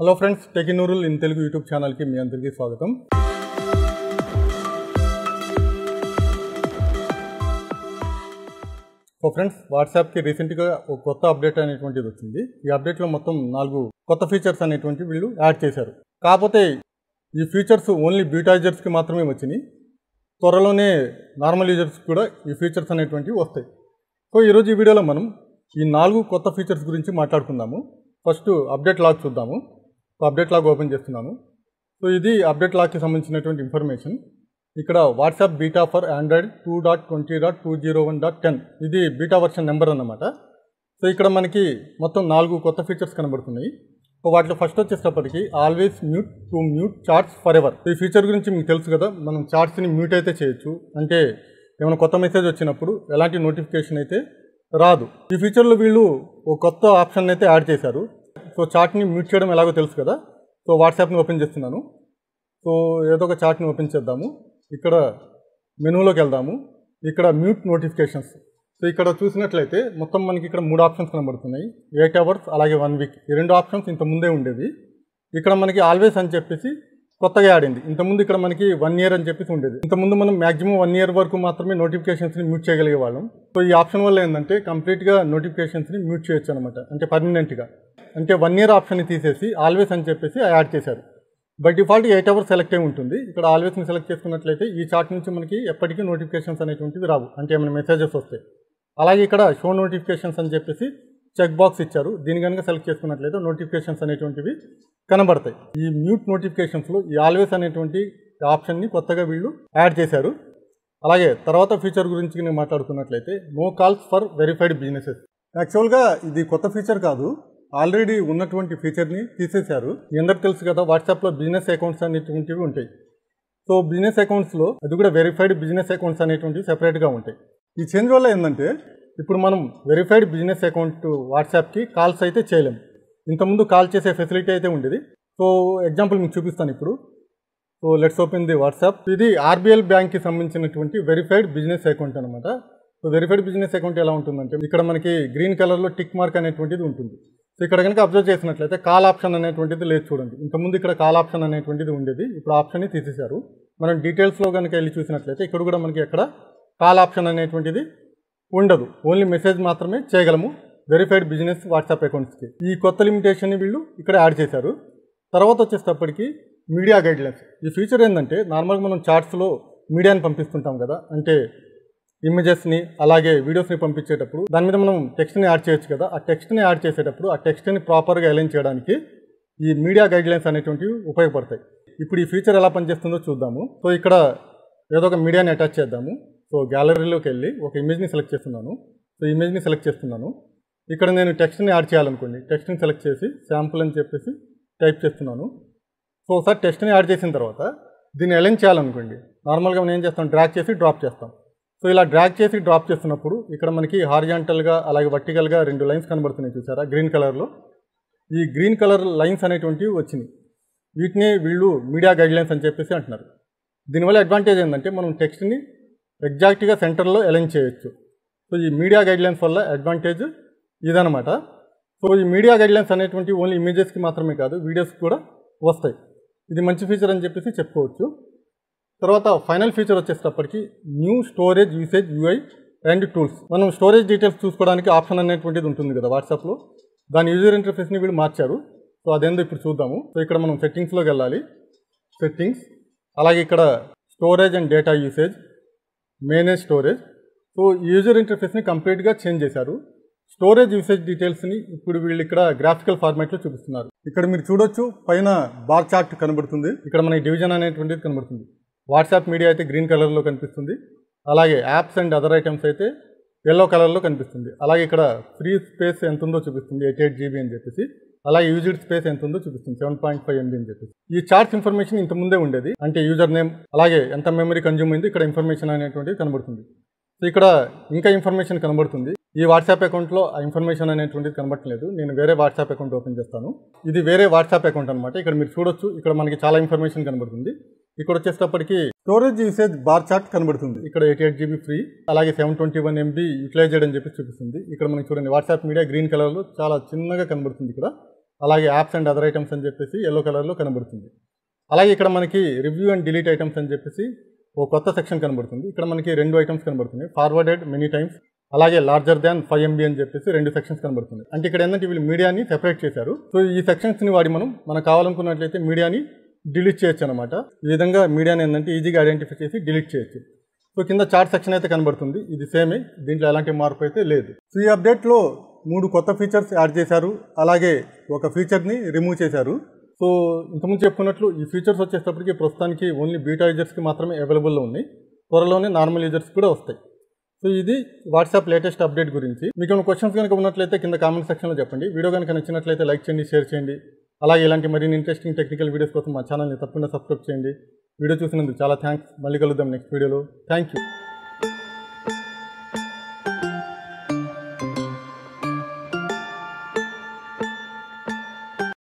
hello friends టెకినూరుల్ in Telugu YouTube ఛానల్కి మీ అందరికీ స్వాగతం ఓ ఫ్రెండ్స్ వాట్సాప్కి రీసెంట్గా ఒక కొత్త అప్డేట్ అనేటువంటిది వచ్చింది ఈ అప్డేట్లో మొత్తం నాలుగు కొత్త ఫీచర్స్ అనేటువంటి వీళ్ళు యాడ్ చేశారు కాకపోతే ఈ ఫీచర్స్ ఓన్లీ బ్యూటాయిజర్స్కి మాత్రమే వచ్చినాయి త్వరలోనే నార్మల్ యూజర్స్ కూడా ఈ ఫీచర్స్ అనేటువంటివి వస్తాయి సో ఈరోజు ఈ వీడియోలో మనం ఈ నాలుగు కొత్త ఫీచర్స్ గురించి మాట్లాడుకుందాము ఫస్ట్ అప్డేట్ లాగ్ చూద్దాము సో అప్డేట్ లాగ్ ఓపెన్ చేస్తున్నాను సో ఇది అప్డేట్ లాగ్కి సంబంధించినటువంటి ఇన్ఫర్మేషన్ ఇక్కడ WhatsApp beta for Android two dot twenty dot two zero one dot ten ఇది బీటా వర్షన్ నెంబర్ అన్నమాట సో ఇక్కడ మనకి మొత్తం నాలుగు కొత్త ఫీచర్స్ కనబడుతున్నాయి సో వాటిలో ఫస్ట్ వచ్చేటప్పటికి always mute to mute chats forever ఈ ఫీచర్ గురించి మీకు తెలుసు కదా మనం చార్ట్స్ని మ్యూట్ అయితే చేయొచ్చు అంటే ఏమైనా కొత్త మెసేజ్ వచ్చినప్పుడు ఎలాంటి నోటిఫికేషన్ అయితే రాదు ఈ ఫీచర్లో వీళ్ళు ఓ కొత్త ఆప్షన్ అయితే యాడ్ చేశారు సో చాట్ని మ్యూట్ చేయడం ఎలాగో తెలుసు కదా సో వాట్సాప్ని ఓపెన్ చేస్తున్నాను సో ఏదో ఒక చాట్ని ఓపెన్ చేద్దాము ఇక్కడ మెనూలోకి వెళ్దాము ఇక్కడ మ్యూట్ నోటిఫికేషన్స్ సో ఇక్కడ చూసినట్లయితే మొత్తం మనకి ఇక్కడ మూడు ఆప్షన్స్ కనబడుతున్నాయి ఎయిట్ అవర్స్ అలాగే వన్ వీక్ ఈ రెండు ఆప్షన్స్ ఇంత ముందే ఉండేవి ఇక్కడ మనకి ఆల్వేస్ అని చెప్పేసి కొత్తగా ఆడింది ఇంతకుముందు ఇక్కడ మనకి వన్ ఇయర్ అని చెప్పేసి ఉండేది ఇంతకుముందు మనం మాక్సిమం వన్ ఇయర్ వరకు మాత్రమే నోటిఫికేషన్స్ని మ్యూట్ చేయగలిగే వాళ్ళం సో ఈ ఆప్షన్ వల్ల ఏంటంటే కంప్లీట్గా నోటిఫికేషన్స్ని మ్యూట్ చేయొచ్చు అనమాట అంటే పర్మనెంట్గా అంటే వన్ ఇయర్ ఆప్షన్ని తీసేసి ఆల్వేస్ అని చెప్పేసి యాడ్ చేశారు but default eight hours select అయి ఉంటుంది ఇక్కడ ఆల్వేస్ని సెలెక్ట్ చేసుకున్నట్లయితే ఈ చార్ట్ నుంచి మనకి ఎప్పటికీ నోటిఫికేషన్స్ అనేటువంటివి రావు అంటే ఏమైనా మెసేజెస్ వస్తాయి అలాగే ఇక్కడ షో నోటిఫికేషన్స్ అని చెప్పేసి చెక్ బాక్స్ ఇచ్చారు దీని కనుక సెలెక్ట్ చేసుకున్నట్లయితే నోటిఫికేషన్స్ అనేటువంటివి కనబడతాయి ఈ మ్యూట్ నోటిఫికేషన్స్లో ఈ ఆల్వేస్ అనేటువంటి ఆప్షన్ని కొత్తగా వీళ్ళు యాడ్ చేశారు అలాగే తర్వాత ఫీచర్ గురించి నేను మాట్లాడుకున్నట్లయితే no calls for verified businesses యాక్చువల్గా ఇది కొత్త ఫీచర్ కాదు ఆల్రెడీ ఉన్నటువంటి ఫీచర్ని తీసేశారు అందరు తెలుసు కదా వాట్సాప్లో బిజినెస్ అకౌంట్స్ అనేటువంటివి ఉంటాయి సో బిజినెస్ అకౌంట్స్లో అది కూడా వెరిఫైడ్ బిజినెస్ అకౌంట్స్ అనేటువంటివి సెపరేట్గా ఉంటాయి ఈ చేంజ్ వల్ల ఏంటంటే ఇప్పుడు మనం వెరిఫైడ్ బిజినెస్ అకౌంట్ వాట్సాప్కి కాల్స్ అయితే చేయలేము ఇంతకుముందు కాల్ చేసే ఫెసిలిటీ అయితే ఉండేది సో ఎగ్జాంపుల్ మీకు చూపిస్తాను ఇప్పుడు so let's open the WhatsApp ఇది ఆర్బిఎల్ బ్యాంక్కి సంబంధించినటువంటి వెరిఫైడ్ బిజినెస్ అకౌంట్ అనమాట సో వెరిఫైడ్ బిజినెస్ అకౌంట్ ఎలా ఉంటుందంటే ఇక్కడ మనకి గ్రీన్ కలర్లో టిక్ మార్క్ అనేటువంటిది ఉంటుంది ఇక్కడ కనుక అబ్జర్వ్ చేసినట్లయితే కాల్ ఆప్షన్ అనేటువంటిది లేదు చూడండి ఇంతకుముందు ఇక్కడ కాల్ ఆప్షన్ అనేటువంటిది ఉండేది ఇప్పుడు ఆప్షన్ని తీసేశారు మనం డీటెయిల్స్లో కనుక వెళ్ళి చూసినట్లయితే ఇక్కడ కూడా మనకి ఎక్కడ కాల్ ఆప్షన్ అనేటువంటిది ఉండదు ఓన్లీ మెసేజ్ మాత్రమే చేయగలము వెరిఫైడ్ బిజినెస్ వాట్సాప్ అకౌంట్స్కి ఈ కొత్త లిమిటేషన్ని వీళ్ళు ఇక్కడ యాడ్ చేశారు తర్వాత వచ్చేటప్పటికి మీడియా గైడ్లైన్స్ ఈ ఫీచర్ ఏంటంటే నార్మల్గా మనం చార్ట్స్లో మీడియాని పంపిస్తుంటాం కదా అంటే ఇమేజెస్ని అలాగే వీడియోస్ని పంపించేటప్పుడు దాని మీద మనం టెక్స్ట్ని యాడ్ చేయొచ్చు కదా ఆ టెక్స్ట్ని యాడ్ చేసేటప్పుడు ఆ టెక్స్ట్ని ప్రాపర్గా అలైన్ చేయడానికి ఈ మీడియా గైడ్లైన్స్ అనేటువంటివి ఉపయోగపడతాయి ఇప్పుడు ఈ ఫీచర్ ఎలా పనిచేస్తుందో చూద్దాము సో ఇక్కడ ఏదో ఒక మీడియాని అటాచ్ చేద్దాము సో గ్యాలరీలోకి వెళ్ళి ఒక ఇమేజ్ని సెలెక్ట్ చేస్తున్నాను సో ఇమేజ్ని సెలెక్ట్ చేస్తున్నాను ఇక్కడ నేను టెక్స్ట్ని యాడ్ చేయాలనుకోండి టెక్స్ట్ని సెలెక్ట్ చేసి శాంపుల్ అని చెప్పేసి టైప్ చేస్తున్నాను సో ఒకసారి టెక్స్ట్ని యాడ్ చేసిన తర్వాత దీన్ని అలైన్ చేయాలనుకోండి నార్మల్గా మనం ఏం చేస్తాం డ్రాక్ చేసి డ్రాప్ చేస్తాం సో ఇలా డ్రాగ్ చేసి డ్రాప్ చేస్తున్నప్పుడు ఇక్కడ మనకి హారిజాంటల్గా అలాగే వర్టికల్గా రెండు లైన్స్ కనబడుతున్నాయి చూసారా గ్రీన్ కలర్లో ఈ గ్రీన్ కలర్ లైన్స్ అనేటువంటివి వచ్చినాయి వీటినే వీళ్ళు మీడియా గైడ్లైన్స్ అని చెప్పేసి అంటున్నారు దీనివల్ల అడ్వాంటేజ్ ఏంటంటే మనం టెక్స్ట్ని ఎగ్జాక్ట్గా సెంటర్లో అలైన్ చేయొచ్చు సో ఈ మీడియా గైడ్లైన్స్ వల్ల అడ్వాంటేజ్ ఇదనమాట సో ఈ మీడియా గైడ్లైన్స్ అనేటువంటి ఓన్లీ ఇమేజెస్కి మాత్రమే కాదు వీడియోస్కి కూడా వస్తాయి ఇది మంచి ఫీచర్ అని చెప్పేసి చెప్పుకోవచ్చు తర్వాత ఫైనల్ ఫీచర్ వచ్చేటప్పటికి new storage usage UI and tools మనం స్టోరేజ్ డీటెయిల్స్ చూసుకోవడానికి ఆప్షన్ అనేటువంటిది ఉంటుంది కదా వాట్సాప్లో దాని యూజర్ ఇంటర్ఫేస్ని వీళ్ళు మార్చారు సో అదేందో ఇప్పుడు చూద్దాము సో ఇక్కడ మనం సెట్టింగ్స్లోకి వెళ్ళాలి సెట్టింగ్స్ అలాగే ఇక్కడ storage and data usage manage storage so user ఇంటర్ఫేస్ని కంప్లీట్గా చేంజ్ చేశారు స్టోరేజ్ యూసేజ్ డీటెయిల్స్ని ఇప్పుడు వీళ్ళు ఇక్కడ గ్రాఫికల్ ఫార్మాట్లో చూపిస్తున్నారు ఇక్కడ మీరు చూడొచ్చు పైన బార్ చార్ట్ కనబడుతుంది ఇక్కడ మనకి డివిజన్ అనేటువంటిది కనబడుతుంది వాట్సాప్ మీడియా అయితే గ్రీన్ కలర్లో కనిపిస్తుంది అలాగే యాప్స్ అండ్ అదర్ ఐటమ్స్ అయితే ఎల్లో కలర్లో కనిపిస్తుంది అలాగే ఇక్కడ ఫ్రీ స్పేస్ ఎంత ఉందో చూపిస్తుంది ఎయిట్ ఎయిట్ జీబీ అని చెప్పేసి అలాగే యూజిడ్ స్పేస్ ఎంత ఉందో చూపిస్తుంది సెవెన్ పాయింట్ ఫైవ్ ఎంబీ అని చెప్పేసి ఈ చార్జ్ ఇన్ఫర్మేషన్ ఇంత ముందే ఉండేది అంటే యూజర్ నేమ్ అలాగే ఎంత మెమరీ కన్జ్యూమ్ అయింది ఇక్కడ ఇన్ఫర్మేషన్ అనేటువంటిది కనబడుతుంది సో ఇక్కడ ఇంకా ఇన్ఫర్మేషన్ కనబడుతుంది ఈ వాట్సాప్ అకౌంట్లో ఆ ఇన్ఫర్మేషన్ అనేటువంటిది కనబట్టలేదు నేను వేరే వాట్సాప్ అకౌంట్ ఓపెన్ చేస్తాను ఇది వేరే వాట్సాప్ అకౌంట్ అనమాట ఇక్కడ మీరు చూడొచ్చు ఇక్కడ మనకి చాలా ఇన్ఫర్మేషన్ కనబడుతుంది ఇక్కడ వచ్చేటప్పటికి స్టోరేజ్ యూసేజ్ బార్ చార్ట్ కనబడుతుంది ఇక్కడ ఎయిట్ ఎయిట్ జీబీ ఫ్రీ అలాగే seven twenty one MB utilise అని చెప్పి చూపిస్తుంది ఇక్కడ మనకి చూడండి వాట్సాప్ మీడియా గ్రీన్ కలర్లో చాలా చిన్నగా కనబడుతుంది ఇక్కడ అలాగే యాప్స్ అండ్ అదర్ ఐటమ్స్ అని చెప్పేసి ఎల్లో కలర్లో కనబడుతుంది అలాగే ఇక్కడ మనకి రివ్యూ అండ్ డిలీట్ ఐటమ్స్ అని చెప్పేసి ఓ కొత్త సెక్షన్ కనబడుతుంది ఇక్కడ మనకి రెండు ఐటమ్స్ కనబడుతున్నాయి ఫార్వర్డెడ్ మెనీ టైమ్స్ అలాగే లార్జర్ దాన్ ఫైవ్ ఎంబీ అని చెప్పేసి రెండు సెక్షన్స్ కనబడుతుంది అంటే ఇక్కడ ఏంటంటే వీళ్ళు మీడియాని సెపరేట్ చేశారు సో ఈ సెక్షన్స్ని వాడి మనం మనకు కావాలనుకున్నట్లయితే మీడియాని డిలీట్ చేయొచ్చు అనమాట ఈ విధంగా మీడియాని ఏంటంటే ఈజీగా ఐడెంటిఫై చేసి డిలీట్ చేయొచ్చు సో కింద చార్ట్ సెక్షన్ అయితే కనబడుతుంది ఇది సేమే దీంట్లో ఎలాంటి మార్పు అయితే లేదు సో ఈ అప్డేట్లో మూడు కొత్త ఫీచర్స్ యాడ్ చేశారు అలాగే ఒక ఫీచర్ని రిమూవ్ చేశారు సో ఇంతకుముందు చెప్పుకున్నట్లు ఈ ఫీచర్స్ వచ్చేటప్పటికి ప్రస్తుతానికి ఓన్లీ బీటా యూజర్స్కి మాత్రమే అవైలబుల్లో ఉన్నాయి త్వరలోనే నార్మల్ యూజర్స్ కూడా వస్తాయి సో ఇది వాట్సాప్ లేటెస్ట్ అప్డేట్ గురించి మీకు క్వశ్చన్స్ కనుక ఉన్నట్లయితే కింద కామెంట్ సెక్షన్లో చెప్పండి వీడియో కనుక నచ్చినట్లయితే లైక్ చేయండి షేర్ చేయండి అలాగే ఇలాంటి మరిన్ని ఇంట్రెస్టింగ్ టెక్నికల్ వీడియోస్ కోసం మా ఛానల్ని తప్పకుండా సబ్స్క్రైబ్ చేయండి వీడియో చూసినందుకు చాలా థ్యాంక్స్ మళ్ళీ కలుద్దాం నెక్స్ట్ వీడియోలో థ్యాంక్ యూ